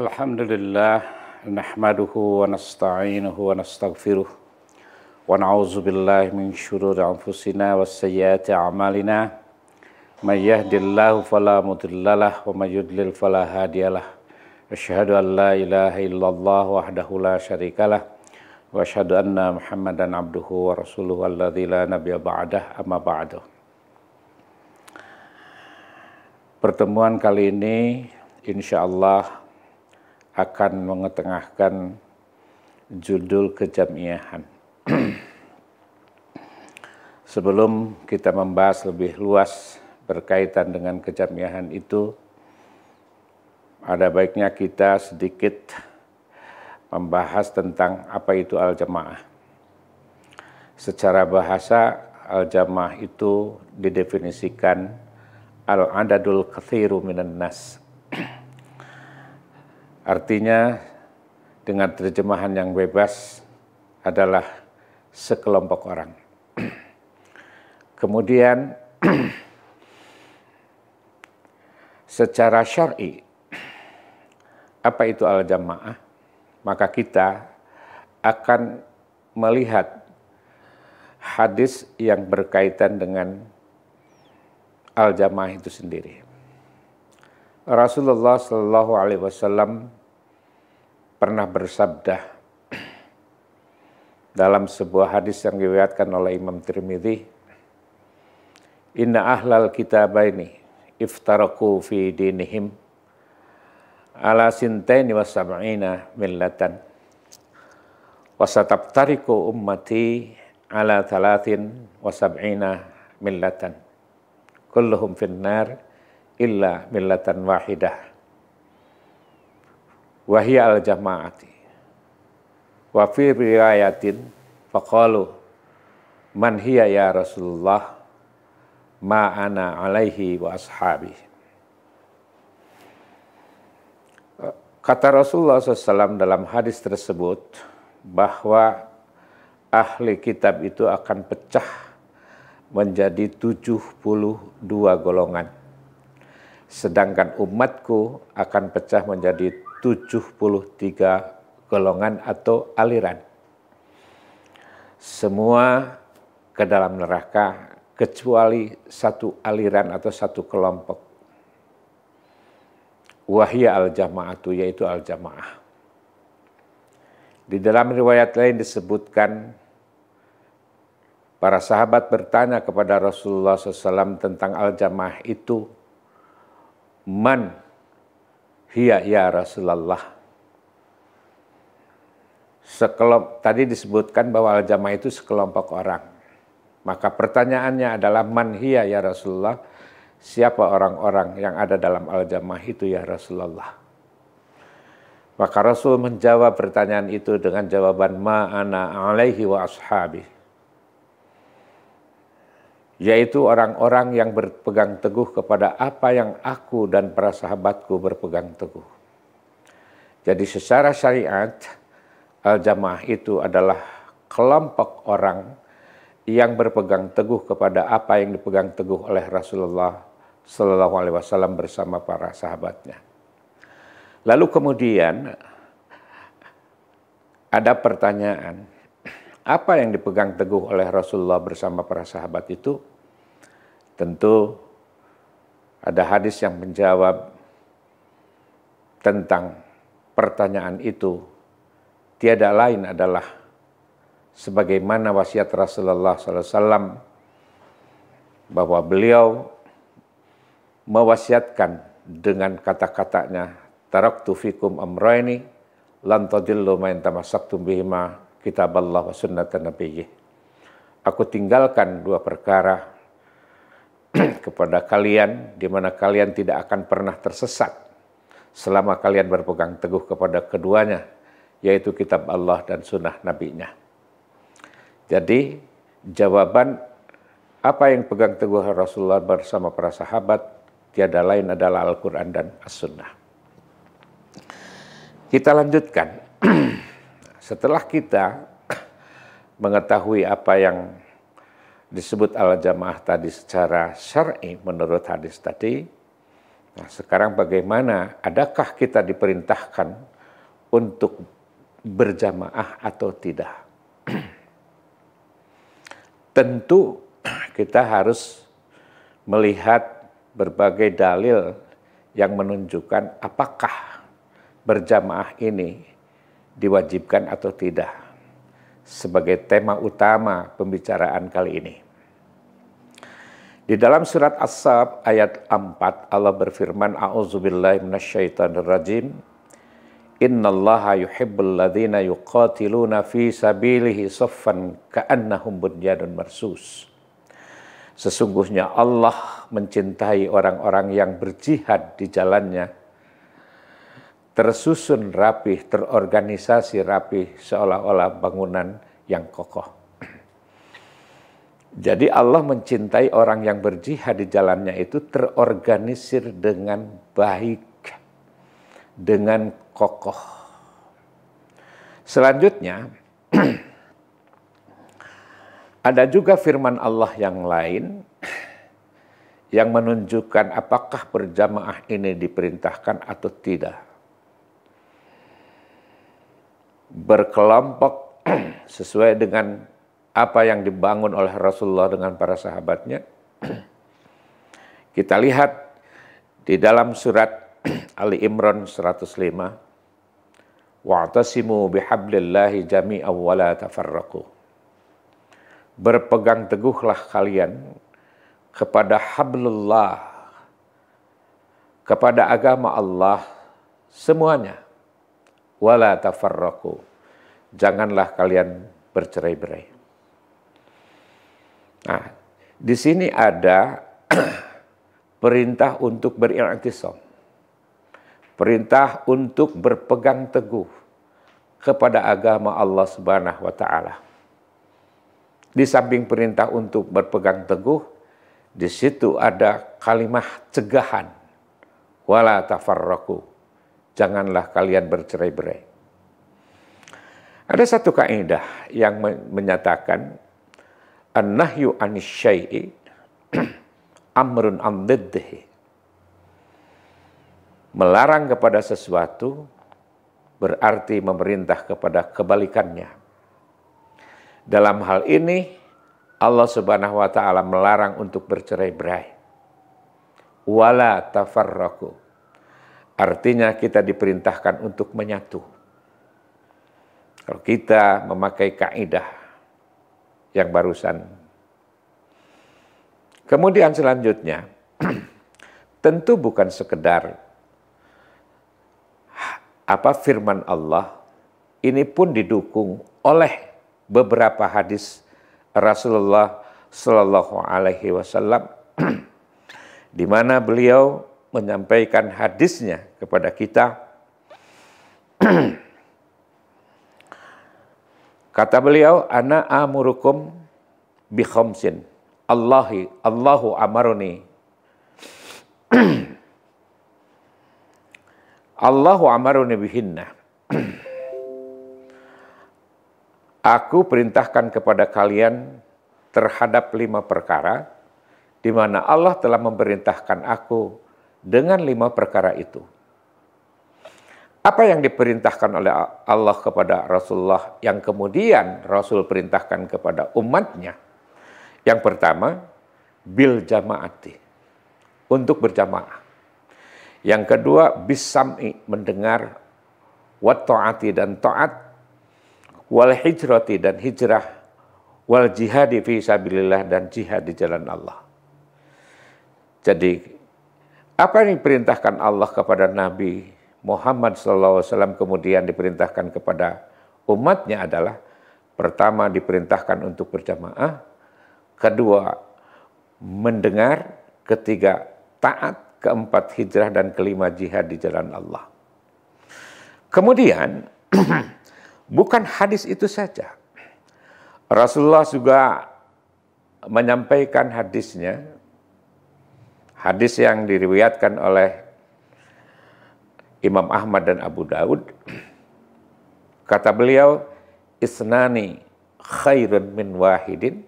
Alhamdulillah nahmaduhu wa nasta'inuhu wa nastaghfiruh wa na'udzu min syururi anfusina wa sayyiati a'malina may yahdihillahu fala wa may yudlil fala hadiyalah asyhadu an la syarikalah wa asyhadu anna muhammadan abduhu wa rasuluhu nabiyya ba'dah amma ba'du Pertemuan kali ini insyaallah akan mengetengahkan judul kejamiahan. Sebelum kita membahas lebih luas berkaitan dengan kejamiahan itu, ada baiknya kita sedikit membahas tentang apa itu al-jamaah. Secara bahasa, al-jamaah itu didefinisikan al-adadul kathiru minan nas, Artinya dengan terjemahan yang bebas adalah sekelompok orang. Kemudian secara syar'i apa itu al-jamaah? Maka kita akan melihat hadis yang berkaitan dengan al-jamaah itu sendiri. Rasulullah Shallallahu Alaihi Wasallam pernah bersabda dalam sebuah hadis yang diriwayatkan oleh Imam Tirmidzi Inna ahlal kitabaini iftaraku fi dinihim ala sintaini wa sab'ina millatan wa satabtariku ummati ala thalathin wa sab'ina millatan kulluhum finnar illa millatan wahidah wahia al jamaati. Wa fi riwayatin faqalu man hiya ya Rasulullah ma ana alaihi wa ashabi. Kata Rasulullah SAW dalam hadis tersebut bahwa ahli kitab itu akan pecah menjadi 72 golongan. Sedangkan umatku akan pecah menjadi 73 golongan atau aliran. Semua ke dalam neraka kecuali satu aliran atau satu kelompok. Wahya al-jama'atu yaitu al-jama'ah. Di dalam riwayat lain disebutkan Para sahabat bertanya kepada Rasulullah SAW tentang al-jamaah itu, Man Hiya ya Rasulullah. Sekelop, tadi disebutkan bahwa al-jamaah itu sekelompok orang. Maka pertanyaannya adalah man hiya ya Rasulullah? Siapa orang-orang yang ada dalam al-jamaah itu ya Rasulullah? Maka Rasul menjawab pertanyaan itu dengan jawaban ma'ana alaihi wa ashabi yaitu orang-orang yang berpegang teguh kepada apa yang aku dan para sahabatku berpegang teguh. Jadi secara syariat, al-jamaah itu adalah kelompok orang yang berpegang teguh kepada apa yang dipegang teguh oleh Rasulullah Shallallahu Alaihi Wasallam bersama para sahabatnya. Lalu kemudian ada pertanyaan, apa yang dipegang teguh oleh Rasulullah bersama para sahabat itu Tentu ada hadis yang menjawab tentang pertanyaan itu tiada lain adalah sebagaimana wasiat Rasulullah SAW bahwa beliau mewasiatkan dengan kata-katanya taraktu fikum amraini lan tadillu ma in tamassaktum bihima Allah wa sunnatan nabiyyi aku tinggalkan dua perkara kepada kalian, di mana kalian tidak akan pernah tersesat selama kalian berpegang teguh kepada keduanya, yaitu kitab Allah dan sunnah nabinya. Jadi, jawaban apa yang pegang teguh Rasulullah bersama para sahabat, tiada lain adalah Al-Quran dan As-Sunnah. Kita lanjutkan. Setelah kita mengetahui apa yang disebut al-jamaah tadi secara syar'i menurut hadis tadi. Nah, sekarang bagaimana? Adakah kita diperintahkan untuk berjamaah atau tidak? Tentu kita harus melihat berbagai dalil yang menunjukkan apakah berjamaah ini diwajibkan atau tidak sebagai tema utama pembicaraan kali ini. Di dalam surat As-Sab ayat 4 Allah berfirman A'udzubillahi minasyaitonirrajim Innallaha yuhibbul ladzina yuqatiluna fi sabilihi saffan ka'annahum bunyanun marsus. Sesungguhnya Allah mencintai orang-orang yang berjihad di jalannya tersusun rapih, terorganisasi rapih seolah-olah bangunan yang kokoh. Jadi Allah mencintai orang yang berjihad di jalannya itu terorganisir dengan baik, dengan kokoh. Selanjutnya, ada juga firman Allah yang lain yang menunjukkan apakah berjamaah ini diperintahkan atau tidak berkelompok sesuai dengan apa yang dibangun oleh Rasulullah dengan para sahabatnya. Kita lihat di dalam surat Ali Imran 105 Wa'tasimu bihablillahi jami'an wa la tafarraku. Berpegang teguhlah kalian kepada hablullah kepada agama Allah semuanya wala Ta'farroku, Janganlah kalian bercerai-berai. Nah, di sini ada perintah untuk beriktisam. Perintah untuk berpegang teguh kepada agama Allah Subhanahu wa taala. Di samping perintah untuk berpegang teguh, di situ ada kalimat cegahan wala tafarraku janganlah kalian bercerai-berai. Ada satu kaidah yang menyatakan an-nahyu anisyai'i amrun an Melarang kepada sesuatu berarti memerintah kepada kebalikannya. Dalam hal ini Allah Subhanahu wa taala melarang untuk bercerai-berai. Wala tafarraqu Artinya kita diperintahkan untuk menyatu. Kalau kita memakai kaidah yang barusan. Kemudian selanjutnya, tentu bukan sekedar apa firman Allah ini pun didukung oleh beberapa hadis Rasulullah Shallallahu Alaihi Wasallam di mana beliau menyampaikan hadisnya kepada kita. Kata beliau, ana amurukum bi khomsin Allahi, Allahu amaruni. Allahu amaruni bihinna. Aku perintahkan kepada kalian terhadap lima perkara di mana Allah telah memerintahkan aku dengan lima perkara itu. Apa yang diperintahkan oleh Allah kepada Rasulullah yang kemudian Rasul perintahkan kepada umatnya? Yang pertama, bil jamaati, untuk berjamaah. Yang kedua, bisam'i, mendengar, wa ta'ati dan ta'at, wal hijrati dan hijrah, wal jihadi fi sabilillah dan jihad di jalan Allah. Jadi apa yang diperintahkan Allah kepada Nabi Muhammad SAW kemudian diperintahkan kepada umatnya adalah pertama diperintahkan untuk berjamaah, kedua mendengar, ketiga taat, keempat hijrah dan kelima jihad di jalan Allah. Kemudian bukan hadis itu saja. Rasulullah juga menyampaikan hadisnya hadis yang diriwayatkan oleh Imam Ahmad dan Abu Daud kata beliau isnani khairun min wahidin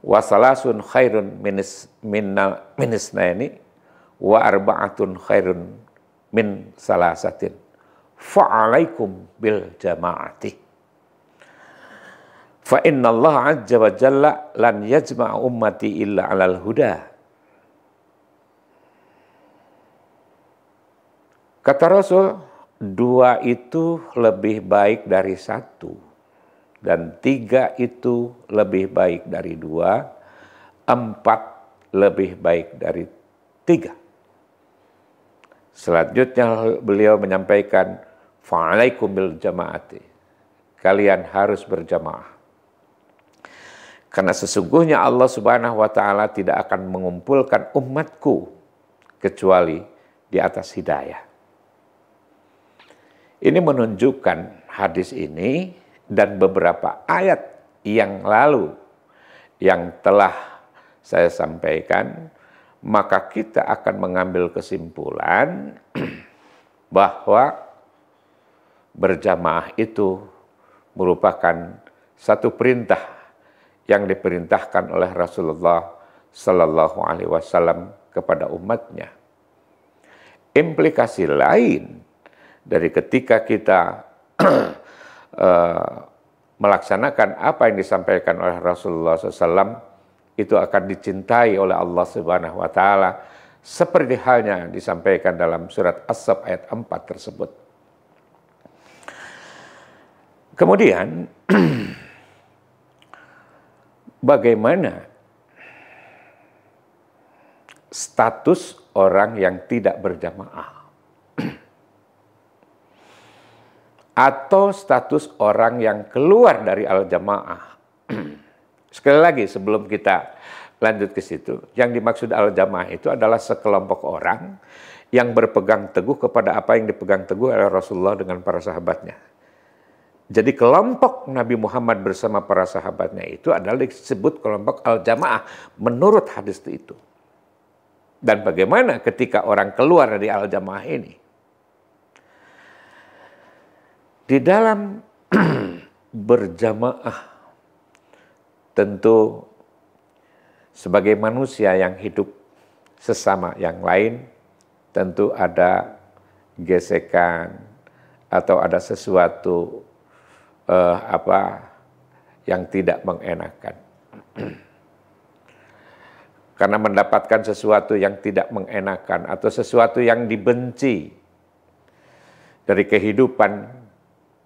wasalasun khairun minis minna minisnaini wa arba'atun khairun min salasatin fa'alaikum bil jama'ati fa inna Allah azza wa jalla lan yajma'a ummati illa alal huda Kata Rasul, dua itu lebih baik dari satu, dan tiga itu lebih baik dari dua, empat lebih baik dari tiga. Selanjutnya beliau menyampaikan, Fa'alaikum bil jama'ati. Kalian harus berjamaah. Karena sesungguhnya Allah subhanahu wa ta'ala tidak akan mengumpulkan umatku kecuali di atas hidayah. Ini menunjukkan hadis ini dan beberapa ayat yang lalu yang telah saya sampaikan, maka kita akan mengambil kesimpulan bahwa berjamaah itu merupakan satu perintah yang diperintahkan oleh Rasulullah Sallallahu Alaihi Wasallam kepada umatnya. Implikasi lain dari ketika kita eh, melaksanakan apa yang disampaikan oleh Rasulullah SAW itu akan dicintai oleh Allah Subhanahu wa taala seperti halnya disampaikan dalam surat As-Saff ayat 4 tersebut. Kemudian bagaimana status orang yang tidak berjamaah? atau status orang yang keluar dari al-jamaah. Sekali lagi sebelum kita lanjut ke situ, yang dimaksud al-jamaah itu adalah sekelompok orang yang berpegang teguh kepada apa yang dipegang teguh oleh Rasulullah dengan para sahabatnya. Jadi kelompok Nabi Muhammad bersama para sahabatnya itu adalah disebut kelompok al-jamaah menurut hadis itu. Dan bagaimana ketika orang keluar dari al-jamaah ini? Di dalam berjamaah tentu sebagai manusia yang hidup sesama yang lain tentu ada gesekan atau ada sesuatu eh, apa yang tidak mengenakan. Karena mendapatkan sesuatu yang tidak mengenakan atau sesuatu yang dibenci dari kehidupan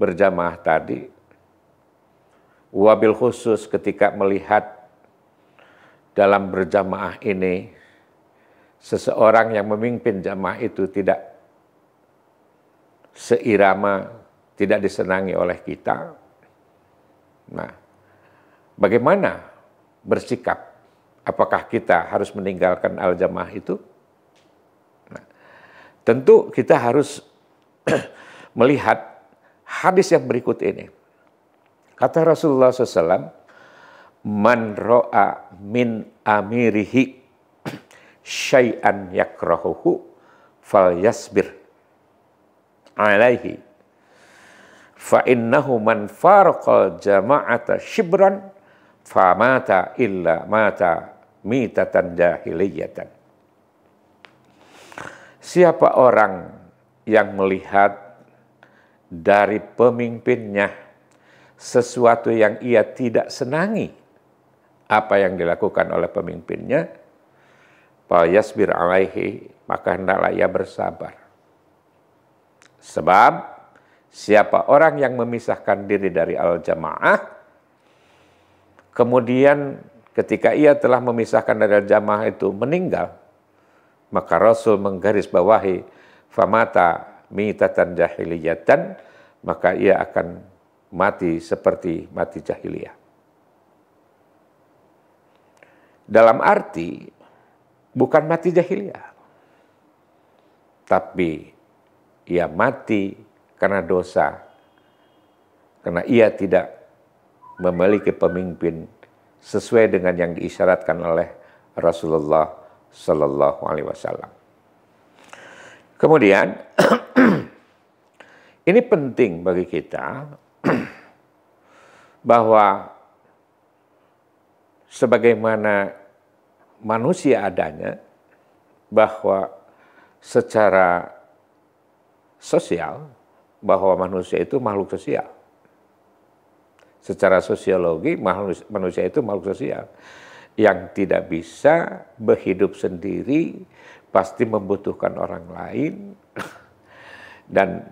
berjamaah tadi, wabil khusus ketika melihat dalam berjamaah ini, seseorang yang memimpin jamaah itu tidak seirama, tidak disenangi oleh kita. Nah, bagaimana bersikap? Apakah kita harus meninggalkan al-jamaah itu? Nah, tentu kita harus melihat hadis yang berikut ini. Kata Rasulullah SAW, Man ro'a min amirihi syai'an yakrahuhu fal yasbir alaihi fa man farqal jama'ata shibran fa mata illa mata mitatan jahiliyatan siapa orang yang melihat dari pemimpinnya sesuatu yang ia tidak senangi apa yang dilakukan oleh pemimpinnya yasbir alaihi maka hendaklah ia bersabar sebab siapa orang yang memisahkan diri dari al-jamaah kemudian ketika ia telah memisahkan dari al-jamaah itu meninggal maka Rasul menggaris bawahi famata mitatan jahiliyatan, maka ia akan mati seperti mati jahiliyah. Dalam arti, bukan mati jahiliyah. Tapi ia mati karena dosa, karena ia tidak memiliki pemimpin sesuai dengan yang diisyaratkan oleh Rasulullah Sallallahu Alaihi Wasallam. Kemudian ini penting bagi kita bahwa sebagaimana manusia adanya bahwa secara sosial bahwa manusia itu makhluk sosial. Secara sosiologi manusia itu makhluk sosial yang tidak bisa berhidup sendiri, pasti membutuhkan orang lain dan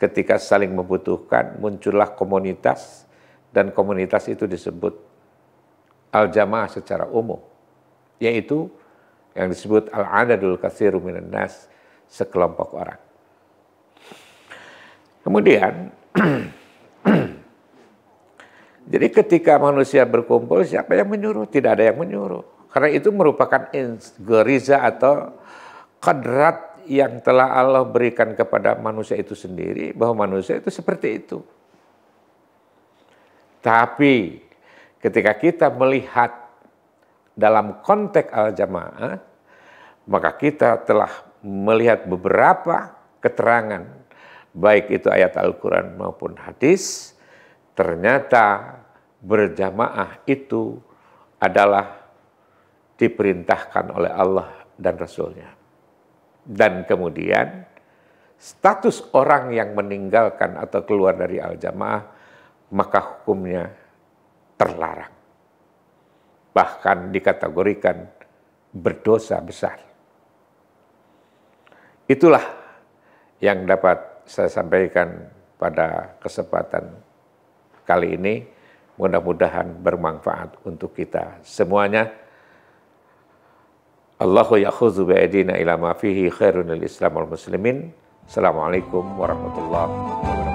ketika saling membutuhkan muncullah komunitas dan komunitas itu disebut al-jamaah secara umum yaitu yang disebut al-adadul katsiru minan nas sekelompok orang. Kemudian jadi ketika manusia berkumpul siapa yang menyuruh? Tidak ada yang menyuruh. Karena itu merupakan geriza atau kadrat yang telah Allah berikan kepada manusia itu sendiri, bahwa manusia itu seperti itu. Tapi ketika kita melihat dalam konteks al-jamaah, maka kita telah melihat beberapa keterangan, baik itu ayat Al-Quran maupun hadis, ternyata berjamaah itu adalah diperintahkan oleh Allah dan Rasulnya. Dan kemudian status orang yang meninggalkan atau keluar dari al-jamaah maka hukumnya terlarang. Bahkan dikategorikan berdosa besar. Itulah yang dapat saya sampaikan pada kesempatan kali ini. Mudah-mudahan bermanfaat untuk kita semuanya. Allahu ya'khudzu bi'aidina ila ma fihi khairun lil Islam wal muslimin. Assalamualaikum warahmatullahi wabarakatuh.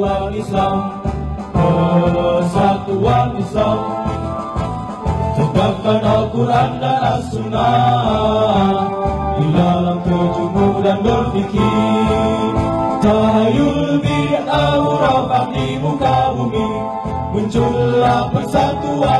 Persatuan Islam Persatuan oh, Islam Tegakkan Al-Quran dan As-Sunnah Di dalam kejumu dan berpikir Tahayul bid'ah rapat di muka bumi Muncullah persatuan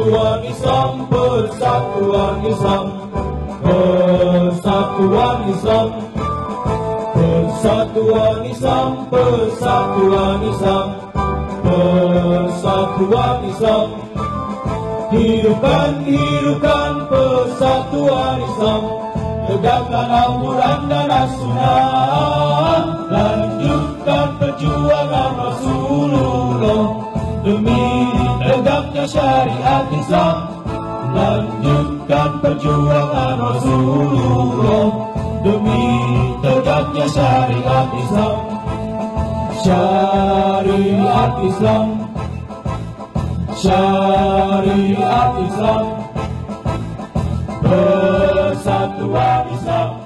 Persatuan Islam, persatuan Islam, persatuan Islam, persatuan Islam, persatuan Islam, persatuan Islam. Hidupkan, hidupkan persatuan Islam, tegakkan Al-Quran dan As-Sunnah, lanjutkan perjuangan Rasulullah demi tegaknya syariat Islam Lanjutkan perjuangan Rasulullah Demi tegaknya syariat Islam Syariat Islam Syariat Islam Bersatuan Islam